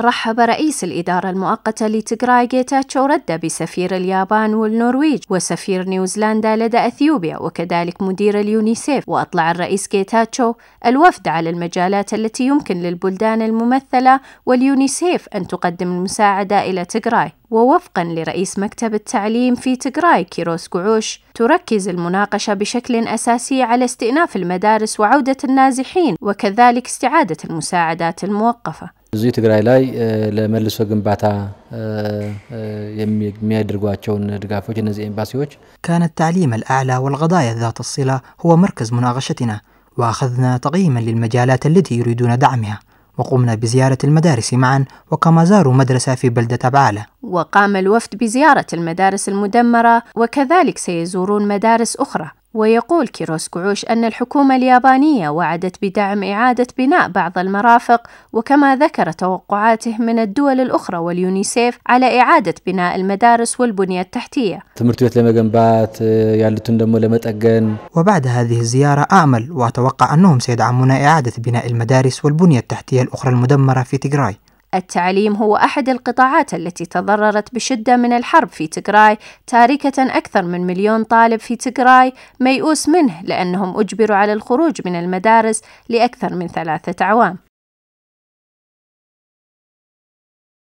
رحب رئيس الإدارة المؤقتة لتجراي جيتاتش ردة بسفير اليابان والنرويج وسفير نيوزيلندا لدى أثيوبيا وكذلك مدير اليونيسيف وأطلع الرئيس جيتاتش الوفد على المجالات التي يمكن للبلدان الممثلة واليونيسيف أن تقدم المساعدة إلى تجراي ووفقا لرئيس مكتب التعليم في تجراي كيروس قعوش تركز المناقشة بشكل أساسي على استئناف المدارس وعودة النازحين وكذلك استعادة المساعدات الموقفة እዚሁ ትግራይ ላይ ለመልሶ ግንባታ يميدرغواتشون دغافوج نزي امباسيوج كان التعليم الأعلى والغضايا ذات الصلة هو مركز مناقشتنا وأخذنا تقييما للمجالات التي يريدون دعمها وقمنا بزيارة المدارس معا وكما زاروا مدرسة في بلدة أبعالة وقام الوفد بزيارة المدارس المدمرة وكذلك سيزورون مدارس أخرى ويقول كعوش أن الحكومة اليابانية وعدت بدعم إعادة بناء بعض المرافق وكما ذكر توقعاته من الدول الأخرى واليونيسيف على إعادة بناء المدارس والبنية التحتية آه، يعني وبعد هذه الزيارة أعمل وأتوقع أنهم سيدعمون إعادة بناء المدارس والبنية التحتية الأخرى المدمرة في تيغراي التعليم هو أحد القطاعات التي تضررت بشدة من الحرب في تجراي تاركة أكثر من مليون طالب في تجراي ميؤوس منه لأنهم أجبروا على الخروج من المدارس لأكثر من ثلاثة أعوام